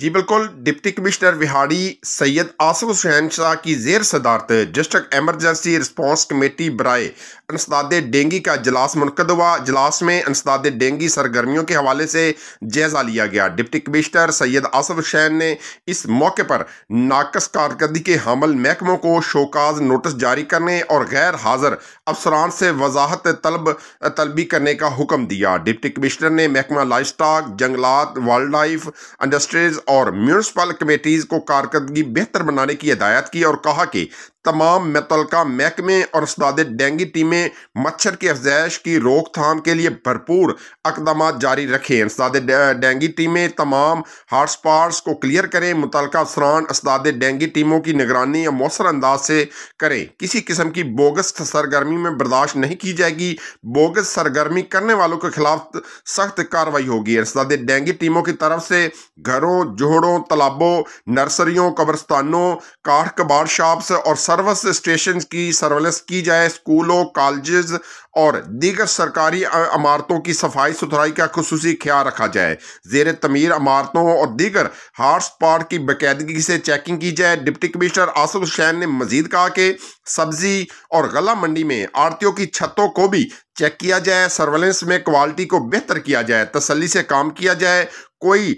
जी बिल्कुल deputy commissioner Vehari Syed Asif Hussain Shah की जेर सदारत डिस्ट्रिक्ट एमरजेंसी रिस्पॉन्स कमेटी बरए अनसदाद डेंगी का अजलास मनकद हुआ अजलास में अनसदाद डेंगी सरगर्मियों के हवाले से जायजा लिया गया डिप्टी कमिश्नर सैयद आसफ हुसैन ने इस मौके पर नाकस कारकर्दगी के हमल महकमों को शोकाज नोटिस जारी करने और गैर हाजिर अफसरान से वजाहत तलब तलबी करने का हुक्म दिया डिप्टी कमिश्नर ने महकमा लाइफ स्टाक जंगलात वाइल्ड लाइफ इंडस्ट्रीज और म्यूनसिपल कमेटीज़ को कारकर्दगी बेहतर बनाने की हदायत की और कहा कि तमाम मुतलका महकमे और उसदाद डेंगी टीमें मच्छर की अफजाइश की रोकथाम के लिए भरपूर अकदाम जारी रखें उसदाद डेंगी टीमें तमाम हॉटस्पॉट्स को क्लियर करें मुतल असरान उसदाद डेंगी टीमों की निगरानी या मौसर अंदाज से करें किसी किस्म की बोगस सरगर्मी में बर्दाश्त नहीं की जाएगी बोगस सरगर्मी करने वालों के खिलाफ सख्त कार्रवाई होगी उसदाद डेंगी टीमों की तरफ से घरों जोहड़ों तालाबों नर्सरियों कब्रस्तानों काठ कबाड़ शॉप्स और सर्विस स्टेशन की सर्वेलेंस की जाए स्कूलों कॉलेज और दीगर सरकारी इमारतों की सफाई सुथराई का खसूस ख्याल रखा जाए जेर तमीर इमारतों और दीगर हॉट स्पॉट की बाकायदगी से चेकिंग की जाए डिप्टी कमिश्नर आसफ हुसैन ने मजीद कहा कि सब्जी और गला मंडी में आड़तियों की छतों को भी चेक किया जाए सर्वेलेंस में क्वालिटी को बेहतर किया जाए तसली से काम किया जाए कोई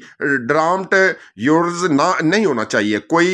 ड्राम्ट योर्स ना नहीं होना चाहिए कोई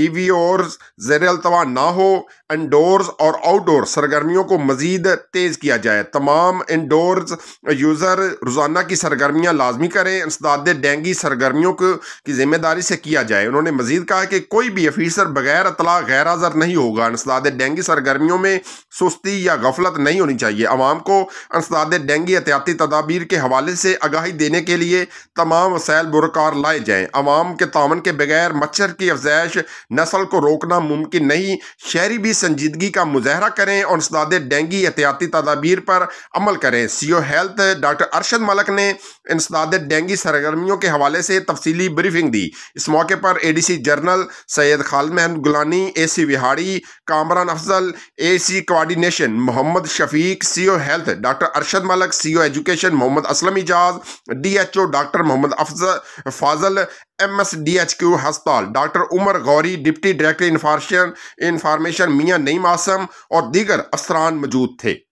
डिवियोर्स और अल्तवा ना हो इनडोर्स और आउटडोर सरगर्मियों को मज़ीद तेज़ किया जाए तमाम इनडोर्स यूज़र रोज़ाना की सरगर्मियाँ लाजमी करें इसदाद डेंगी सरगर्मियों को की जिम्मेदारी से किया जाए उन्होंने मज़ीद कहा कि कोई भी अफीसर बगैर अतला गैर हाज़र नहीं होगा इसदाद डेंगी सरगर्मियों में सुस्ती या गफलत नहीं होनी चाहिए आवाम को इसदाद डेंगी एहतियाती तदाबीर के हवाले से आगाही देने के लिए तमाम वसायल बुरकार लाए जाएँ आवाम के तावन के बगैर मच्छर की अफजाइश नस्ल को रोकना मुमकिन नहीं शहरी भी संजीदगी का मुजाहरा करें और इसदाद डेंगी एहतियाती तदाबीर पर अमल करें C O health doctor Arshad Malik ने इंसदाद डेंगी सरगर्मियों के हवाले से तफसीली ब्रीफिंग दी इस मौके पर A D C general Syed Khalid Mahmood Gilani A C Vehari Kamran Afzal A C coordination Mohammad Shafiq C O health doctor Arshad Malik C O education Mohammad Aslam Ijaz D H O doctor Mohammad Fazal M S D H Q हस्पताल doctor Umar Ghauri deputy director information Mian Naeem Assam और दीगर असरान मौजूद थे